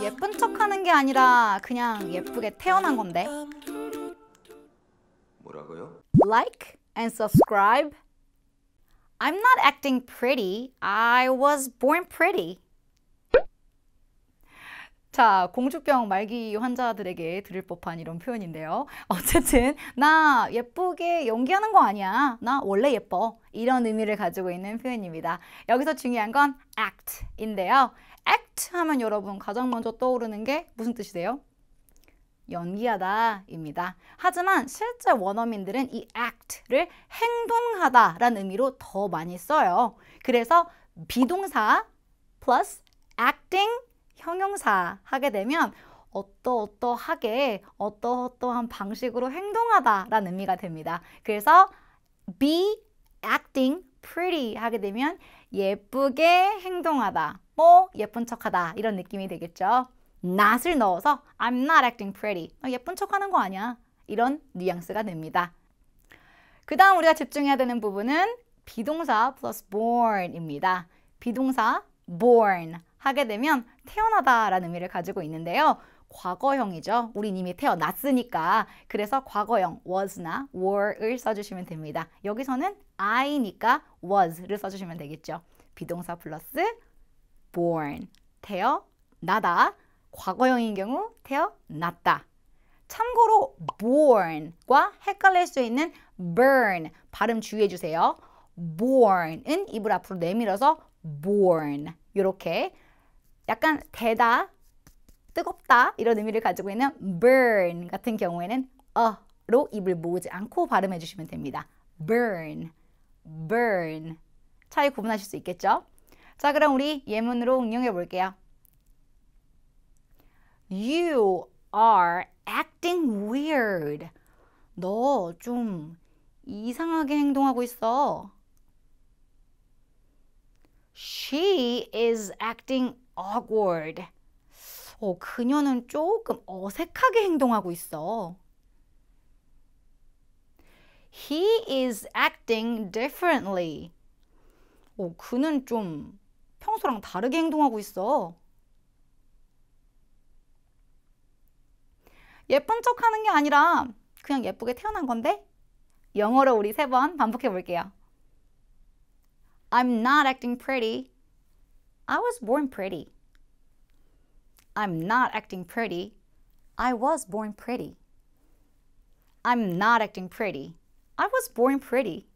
예쁜 척 하는 게 아니라 그냥 예쁘게 태어난 건데. 뭐라고요? Like and subscribe. I'm not acting pretty. I was born pretty. 자, 공주병 말기 환자들에게 들을 법한 이런 표현인데요. 어쨌든 나 예쁘게 연기하는 거 아니야. 나 원래 예뻐. 이런 의미를 가지고 있는 표현입니다. 여기서 중요한 건 act인데요. act 하면 여러분 가장 먼저 떠오르는 게 무슨 뜻이세요? 연기하다 입니다. 하지만 실제 원어민들은 이 act를 행동하다 라는 의미로 더 많이 써요. 그래서 비동사 plus acting 형용사 하게 되면 어떠어떠하게 어떠어떠한 방식으로 행동하다 라는 의미가 됩니다. 그래서 be acting pretty 하게 되면 예쁘게 행동하다 뭐 예쁜 척하다 이런 느낌이 되겠죠. not을 넣어서 I'm not acting pretty. 어, 예쁜 척하는 거 아니야. 이런 뉘앙스가 됩니다. 그 다음 우리가 집중해야 되는 부분은 비동사 플러스 born입니다. 비동사 born 하게 되면 태어나다라는 의미를 가지고 있는데요. 과거형이죠. 우리 이미 태어났으니까 그래서 과거형 was나 were을 써주시면 됩니다. 여기서는 I니까 was를 써주시면 되겠죠. 비동사 플러스 born 태어나다 과거형인 경우 태어났다 참고로 born과 헷갈릴 수 있는 burn 발음 주의해 주세요 born은 입을 앞으로 내밀어서 born 이렇게 약간 대다 뜨겁다 이런 의미를 가지고 있는 burn 같은 경우에는 어로 입을 모으지 않고 발음해 주시면 됩니다 burn burn 차이 구분하실 수 있겠죠? 자, 그럼 우리 예문으로 응용해 볼게요. You are acting weird. 너 좀 이상하게 행동하고 있어. She is acting awkward. 어, 그녀는 조금 어색하게 행동하고 있어. He is acting differently. 어, 그는 좀 평소랑 다르게 행동하고 있어. 예쁜 척 하는 게 아니라 그냥 예쁘게 태어난 건데? 영어로 우리 세 번 반복해 볼게요. I'm not acting pretty. I was born pretty. I'm not acting pretty. I was born pretty. I'm not acting pretty. I was born pretty.